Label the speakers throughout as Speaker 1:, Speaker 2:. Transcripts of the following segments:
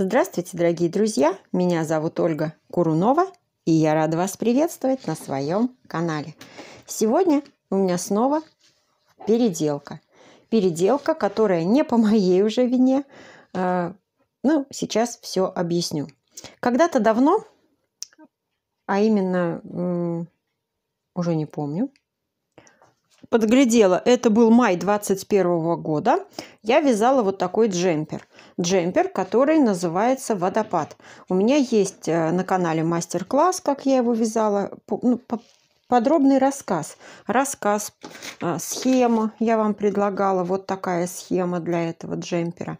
Speaker 1: Здравствуйте, дорогие друзья! Меня зовут Ольга Курунова, и я рада вас приветствовать на своем канале. Сегодня у меня снова переделка. Переделка, которая не по моей уже вине. А, ну, сейчас все объясню. Когда-то давно, а именно, уже не помню, подглядела, это был май 21 года, я вязала вот такой джемпер. Джемпер, который называется «Водопад». У меня есть э, на канале мастер-класс, как я его вязала, ну, подробный рассказ. Рассказ, э, схема. Я вам предлагала вот такая схема для этого джемпера.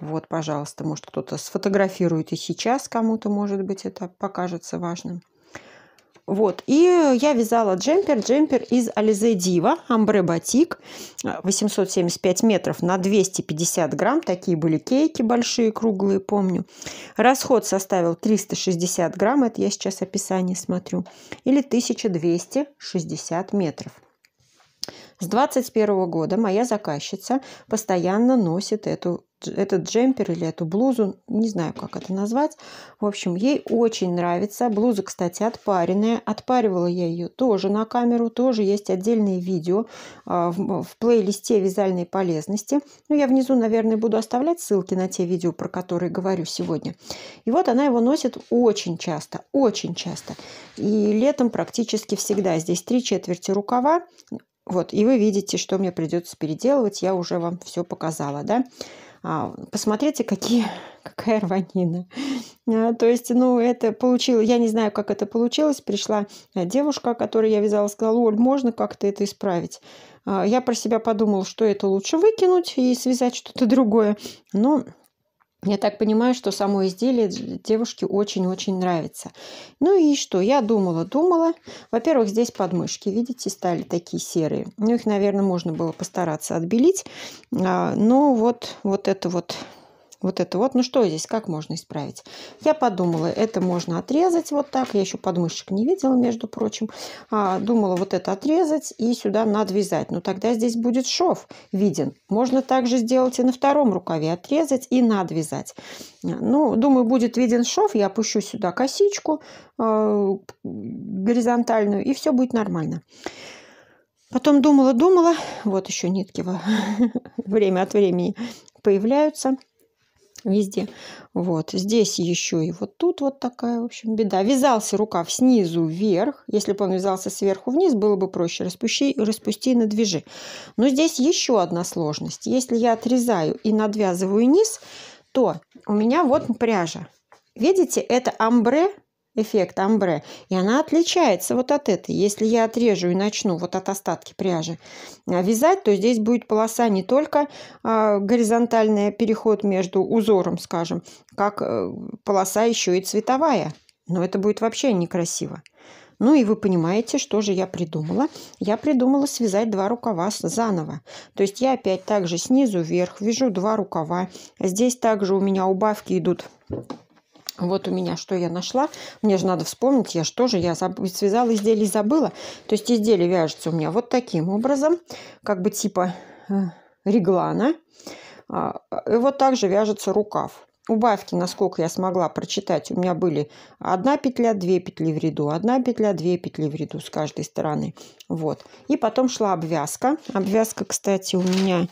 Speaker 1: Вот, пожалуйста, может кто-то сфотографирует и сейчас кому-то, может быть, это покажется важным. Вот. И я вязала джемпер. Джемпер из Alize дива амбре батик, 875 метров на 250 грамм. Такие были кейки большие, круглые, помню. Расход составил 360 грамм, это я сейчас описание смотрю, или 1260 метров. С 21 года моя заказчица постоянно носит эту этот джемпер или эту блузу, не знаю, как это назвать. В общем, ей очень нравится. Блуза, кстати, отпаренная. Отпаривала я ее тоже на камеру, тоже есть отдельные видео а, в, в плейлисте «Вязальные полезности». Ну, я внизу, наверное, буду оставлять ссылки на те видео, про которые говорю сегодня. И вот она его носит очень часто, очень часто. И летом практически всегда. Здесь три четверти рукава. Вот, и вы видите, что мне придется переделывать. Я уже вам все показала, да. А, посмотрите, какие, какая рванина. А, то есть, ну, это получилось, я не знаю, как это получилось. Пришла э, девушка, которой я вязала, сказала, Оль, можно как-то это исправить? А, я про себя подумала, что это лучше выкинуть и связать что-то другое. Но я так понимаю, что само изделие девушке очень-очень нравится. Ну и что? Я думала, думала. Во-первых, здесь подмышки, видите, стали такие серые. Ну, их, наверное, можно было постараться отбелить. А, но вот, вот это вот вот это вот. Ну что здесь, как можно исправить? Я подумала, это можно отрезать вот так. Я еще подмышек не видела, между прочим. А, думала вот это отрезать и сюда надвязать. Но тогда здесь будет шов виден. Можно также сделать и на втором рукаве. Отрезать и надвязать. Ну, думаю, будет виден шов. Я опущу сюда косичку э, горизонтальную и все будет нормально. Потом думала-думала, вот еще нитки время от времени появляются – везде. Вот здесь еще и вот тут вот такая, в общем, беда. Вязался рукав снизу вверх. Если бы он вязался сверху вниз, было бы проще. Распущи, распусти и надвижи Но здесь еще одна сложность. Если я отрезаю и надвязываю низ, то у меня вот пряжа. Видите, это амбре эффект амбре. И она отличается вот от этой. Если я отрежу и начну вот от остатки пряжи вязать, то здесь будет полоса не только а, горизонтальный переход между узором, скажем, как э, полоса еще и цветовая. Но это будет вообще некрасиво. Ну и вы понимаете, что же я придумала. Я придумала связать два рукава заново. То есть я опять также снизу вверх вяжу два рукава. Здесь также у меня убавки идут вот у меня что я нашла. Мне же надо вспомнить, я же тоже, я связала изделие и забыла. То есть изделие вяжется у меня вот таким образом, как бы типа э, реглана. И а, э, вот также вяжется рукав. Убавки, насколько я смогла прочитать, у меня были одна петля, две петли в ряду, одна петля, две петли в ряду с каждой стороны. Вот. И потом шла обвязка. Обвязка, кстати, у меня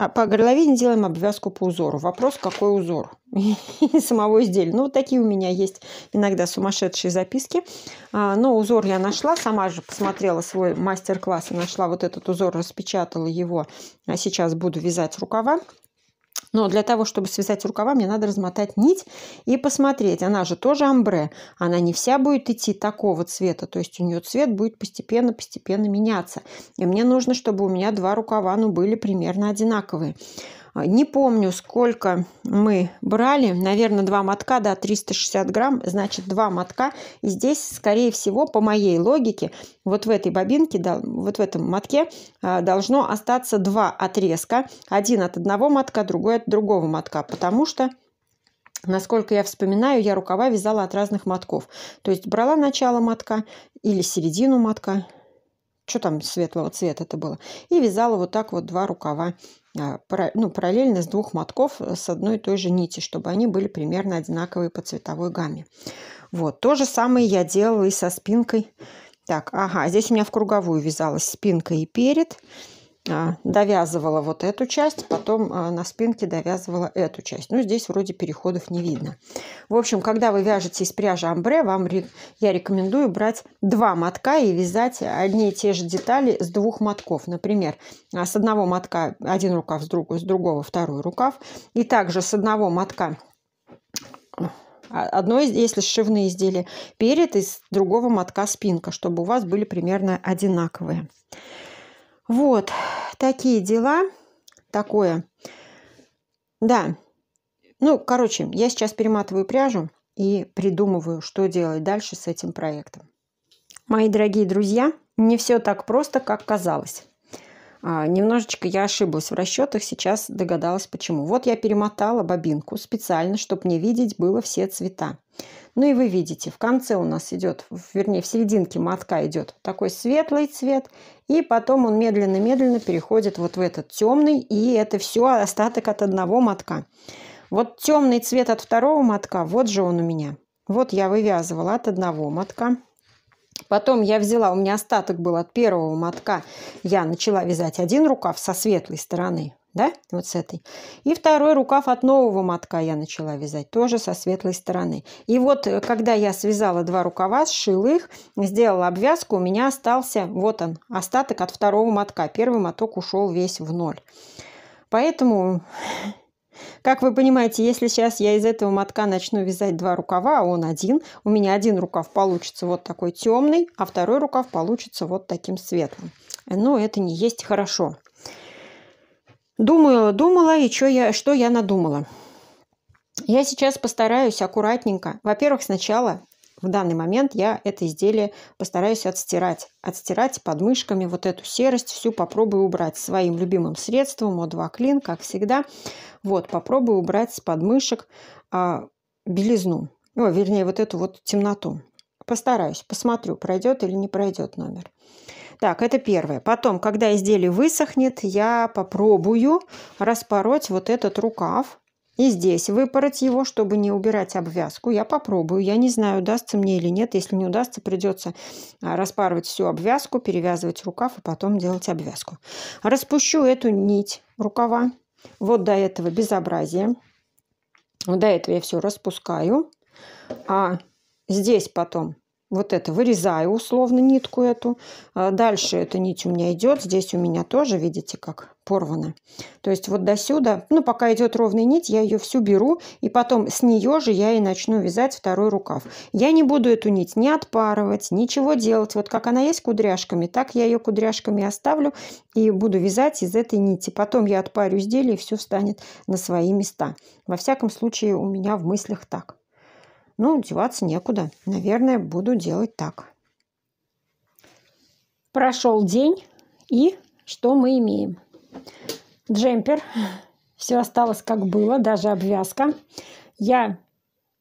Speaker 1: а по горловине делаем обвязку по узору. Вопрос, какой узор самого изделия. Ну, вот такие у меня есть иногда сумасшедшие записки. А, но узор я нашла, сама же посмотрела свой мастер-класс и нашла вот этот узор, распечатала его. А сейчас буду вязать рукава. Но для того, чтобы связать рукава, мне надо размотать нить и посмотреть. Она же тоже амбре. Она не вся будет идти такого цвета. То есть у нее цвет будет постепенно-постепенно меняться. И мне нужно, чтобы у меня два рукава ну, были примерно одинаковые. А, не помню, сколько мы брали. Наверное, два мотка, да, 360 грамм. Значит, два мотка. И здесь, скорее всего, по моей логике, вот в этой бобинке, да, вот в этом мотке а, должно остаться два отрезка. Один от одного мотка, другой от другого мотка. Потому что Насколько я вспоминаю, я рукава вязала от разных мотков. То есть брала начало мотка или середину мотка, что там светлого цвета это было, и вязала вот так вот два рукава а, ну, параллельно с двух мотков э, с одной и той же нити, чтобы они были примерно одинаковые по цветовой гамме. Вот, то же самое я делала и со спинкой. Так, ага, здесь у меня в круговую вязалась спинка и перед. А, довязывала вот эту часть, потом а, на спинке довязывала эту часть. Ну, здесь вроде переходов не видно. В общем, когда вы вяжете из пряжи амбре, вам я рекомендую брать два мотка и вязать одни и те же детали с двух мотков. Например, а, с одного мотка один рукав, с, друг, с другого второй рукав. И также с одного мотка Одно, если сшивные изделия, перед из другого мотка спинка, чтобы у вас были примерно одинаковые. Вот, Такие дела. Такое. Да. Ну, короче, я сейчас перематываю пряжу и придумываю, что делать дальше с этим проектом. Мои дорогие друзья, не все так просто, как казалось. А, немножечко я ошиблась в расчетах, сейчас догадалась почему. Вот я перемотала бобинку специально, чтобы мне видеть было все цвета. Ну и вы видите, в конце у нас идет, вернее, в серединке мотка идет такой светлый цвет, и потом он медленно-медленно переходит вот в этот темный, и это все остаток от одного мотка. Вот темный цвет от второго мотка, вот же он у меня. Вот я вывязывала от одного мотка. Потом я взяла, у меня остаток был от первого мотка, я начала вязать один рукав со светлой стороны, да, вот с этой. И второй рукав от нового мотка я начала вязать, тоже со светлой стороны. И вот, э, когда я связала два рукава, сшила их, сделала обвязку, у меня остался, вот он, остаток от второго мотка. Первый моток ушел весь в ноль. Поэтому как вы понимаете, если сейчас я из этого мотка начну вязать два рукава, а он один, у меня один рукав получится вот такой темный, а второй рукав получится вот таким светлым. Э, Но ну, это не есть хорошо. Думала, думала, и что я, что я надумала. Я сейчас постараюсь аккуратненько. Во-первых, сначала в данный момент я это изделие постараюсь отстирать. Отстирать подмышками вот эту серость всю попробую убрать своим любимым средством О2 Клин, как всегда. Вот, попробую убрать с подмышек а, белизну. О, вернее, вот эту вот темноту. Постараюсь, посмотрю, пройдет или не пройдет номер. Так, это первое. Потом, когда изделие высохнет, я попробую распороть вот этот рукав. И здесь выпороть его, чтобы не убирать обвязку. Я попробую. Я не знаю, удастся мне или нет. Если не удастся, придется а, распарывать всю обвязку, перевязывать рукав и потом делать обвязку. Распущу эту нить рукава. Вот до этого безобразие. Вот до этого я все распускаю. А здесь потом вот это вырезаю условно нитку эту. А дальше эта нить у меня идет. Здесь у меня тоже, видите, как порвана. То есть вот до сюда, ну пока идет ровная нить, я ее всю беру. И потом с нее же я и начну вязать второй рукав. Я не буду эту нить ни отпарывать, ничего делать. Вот как она есть кудряшками, так я ее кудряшками оставлю. И буду вязать из этой нити. Потом я отпарю изделие и все встанет на свои места. Во всяком случае у меня в мыслях так. Ну, деваться некуда. Наверное, буду делать так. Прошел день, и что мы имеем? Джемпер. Все осталось как было, даже обвязка. Я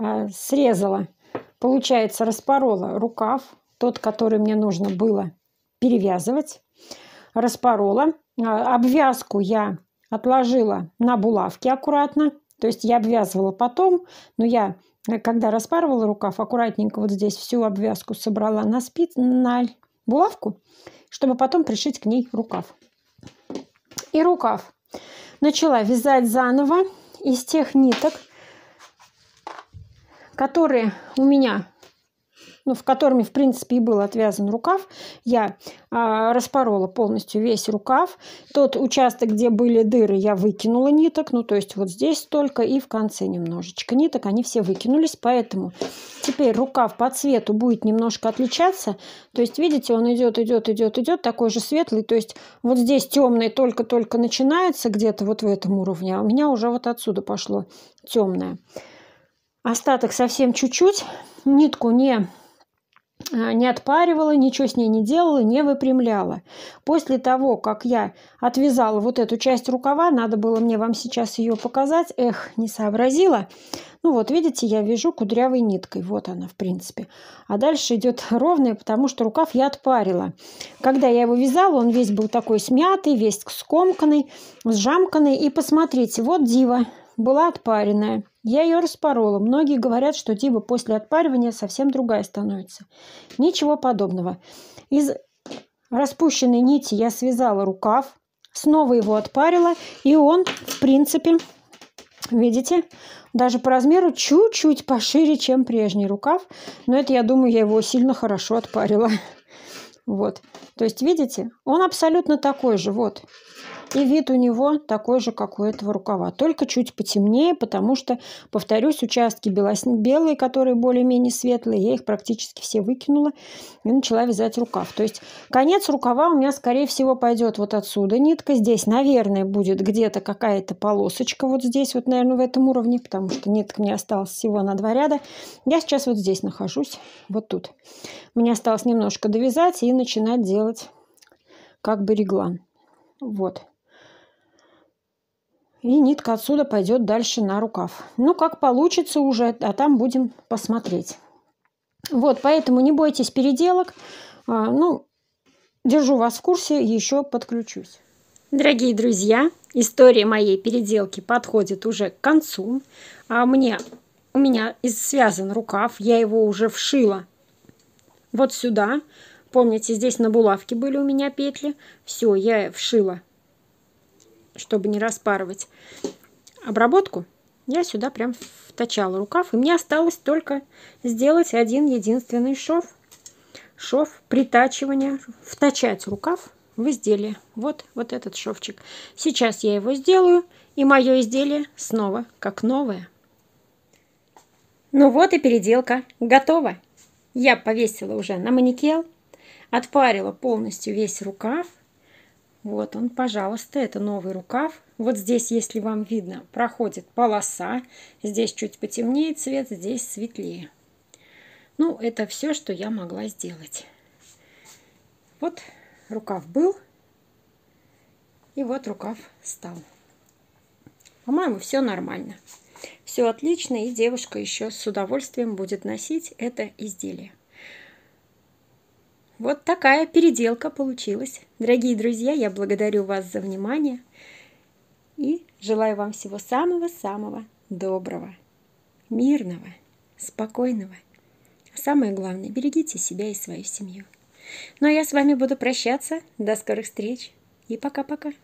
Speaker 1: э, срезала, получается, распорола рукав, тот, который мне нужно было перевязывать. Распорола. Э, обвязку я отложила на булавки аккуратно, то есть я обвязывала потом, но я, э, когда распарывала рукав, аккуратненько вот здесь всю обвязку собрала на спиц, на булавку, чтобы потом пришить к ней рукав. И рукав начала вязать заново из тех ниток, которые у меня ну, в которыми, в принципе, и был отвязан рукав, я а, распорола полностью весь рукав. Тот участок, где были дыры, я выкинула ниток, ну, то есть вот здесь только и в конце немножечко ниток, они все выкинулись, поэтому теперь рукав по цвету будет немножко отличаться, то есть, видите, он идет, идет, идет, идет, такой же светлый, то есть вот здесь темный только-только начинается где-то вот в этом уровне, а у меня уже вот отсюда пошло темное. Остаток совсем чуть-чуть. Нитку не Э, не отпаривала, ничего с ней не делала, не выпрямляла. После того, как я отвязала вот эту часть рукава, надо было мне вам сейчас ее показать, эх, не сообразила. Ну вот, видите, я вяжу кудрявой ниткой, вот она, в принципе. А дальше идет ровная, потому что рукав я отпарила. Когда я его вязала, он весь был такой смятый, весь скомканный, сжамканный. И посмотрите, вот дива, была отпаренная. Я ее распорола. Многие говорят, что дива типа, после отпаривания совсем другая становится. Ничего подобного. Из распущенной нити я связала рукав, снова его отпарила, и он, в принципе, видите, даже по размеру чуть-чуть пошире, чем прежний рукав. Но это, я думаю, я его сильно хорошо отпарила. Вот. То есть, видите, он абсолютно такой же. Вот. И вид у него такой же, как у этого рукава, только чуть потемнее, потому что, повторюсь, участки белос... белые, которые более-менее светлые, я их практически все выкинула и начала вязать рукав. То есть конец рукава у меня, скорее всего, пойдет вот отсюда нитка. Здесь, наверное, будет где-то какая-то полосочка вот здесь, вот, наверное, в этом уровне, потому что нитка мне осталась всего на два ряда. Я сейчас вот здесь нахожусь, вот тут. Мне осталось немножко довязать и начинать делать как бы реглан. Вот. И нитка отсюда пойдет дальше на рукав. Ну, как получится уже, а там будем посмотреть. Вот, поэтому не бойтесь переделок. А, ну, держу вас в курсе, еще подключусь. Дорогие друзья, история моей переделки подходит уже к концу. А мне, у меня связан рукав, я его уже вшила вот сюда. Помните, здесь на булавке были у меня петли. Все, я вшила чтобы не распарывать обработку, я сюда прям вточала рукав. И мне осталось только сделать один единственный шов. Шов притачивания, вточать рукав в изделие. Вот, вот этот шовчик. Сейчас я его сделаю, и мое изделие снова как новое. Ну вот и переделка готова. Я повесила уже на маникел, отпарила полностью весь рукав, вот он, пожалуйста, это новый рукав. Вот здесь, если вам видно, проходит полоса. Здесь чуть потемнее цвет, здесь светлее. Ну, это все, что я могла сделать. Вот рукав был, и вот рукав стал. По-моему, все нормально. Все отлично, и девушка еще с удовольствием будет носить это изделие. Вот такая переделка получилась. Дорогие друзья, я благодарю вас за внимание и желаю вам всего самого-самого доброго, мирного, спокойного. А самое главное, берегите себя и свою семью. Ну а я с вами буду прощаться. До скорых встреч и пока-пока.